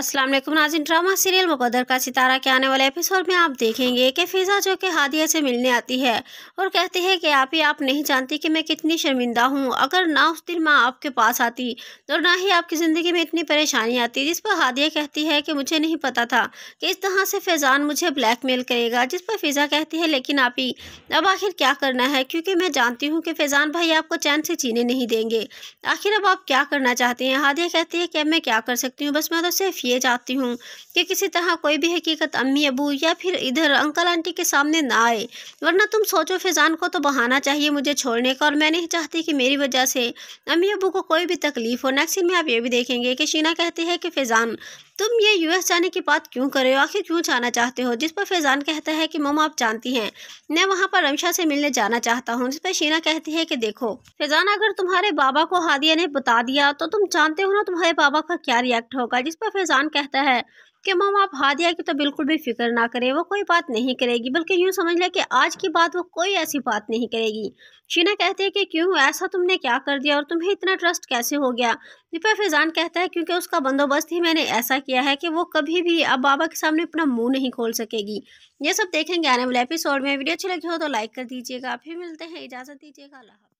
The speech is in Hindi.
अस्सलाम वालेकुम नाजिन ड्रामा सीरियल मुकदर का सितारा के आने वाले एपिसोड में आप देखेंगे कि फ़िज़ा जो कि हादिया से मिलने आती है और कहती है कि आप ही आप नहीं जानती कि मैं कितनी शर्मिंदा हूँ अगर ना उस दिन माँ आपके पास आती और तो ना ही आपकी ज़िंदगी में इतनी परेशानी आती जिस पर हादिया कहती है कि मुझे नहीं पता था कि इस तरह से फैज़ान मुझे ब्लैकमेल करेगा जिस पर फ़िज़ा कहती है लेकिन आप ही अब आखिर क्या करना है क्योंकि मैं जानती हूँ कि फैज़ान भाई आपको चैन से जीने नहीं देंगे आखिर अब आप क्या करना चाहती हैं हादिया कहती है कि अब मैं क्या कर सकती हूँ बस मैं तो सिर्फ ये जाती हूँ कि किसी तरह कोई भी हकीकत अम्मी अबू या फिर इधर अंकल आंटी के सामने ना आए वरना तुम सोचो फैज़ान को तो बहाना चाहिए मुझे छोड़ने का और मैं नहीं चाहती कि मेरी वजह से अम्मी अबू को कोई भी तकलीफ़ हो नेक्स्ट में आप ये भी देखेंगे कि शीना कहती है कि फैज़ान तुम ये यूएस जाने की बात क्यों कर रहे हो आखिर क्यों जाना चाहते हो जिस पर फैजान कहता है कि मम आप जानती हैं मैं वहाँ पर रमशा से मिलने जाना चाहता हूँ जिस पर शीना कहती है कि देखो फैजान अगर तुम्हारे बाबा को हादिया ने बता दिया तो तुम जानते हो ना तुम्हारे बाबा का क्या रिएक्ट होगा जिस पर फैजान कहता है कि मम आप हादिया की तो बिल्कुल भी फिक्र ना करें वो कोई बात नहीं करेगी बल्कि यूँ समझ लें कि आज की बात वो कोई ऐसी बात नहीं करेगी शीना कहते हैं कि क्यों ऐसा तुमने क्या कर दिया और तुम्हें इतना ट्रस्ट कैसे हो गया दिपा फैज़ान कहता है क्योंकि उसका बंदोबस्त ही मैंने ऐसा किया है कि वो कभी भी अब बाबा के सामने अपना मुँह नहीं खोल सकेगी ये सब देखेंगे आने वाले एपिसोड में वीडियो अच्छी लगी हो तो लाइक कर दीजिएगा फिर मिलते हैं इजाज़त दीजिएगा अल्लाह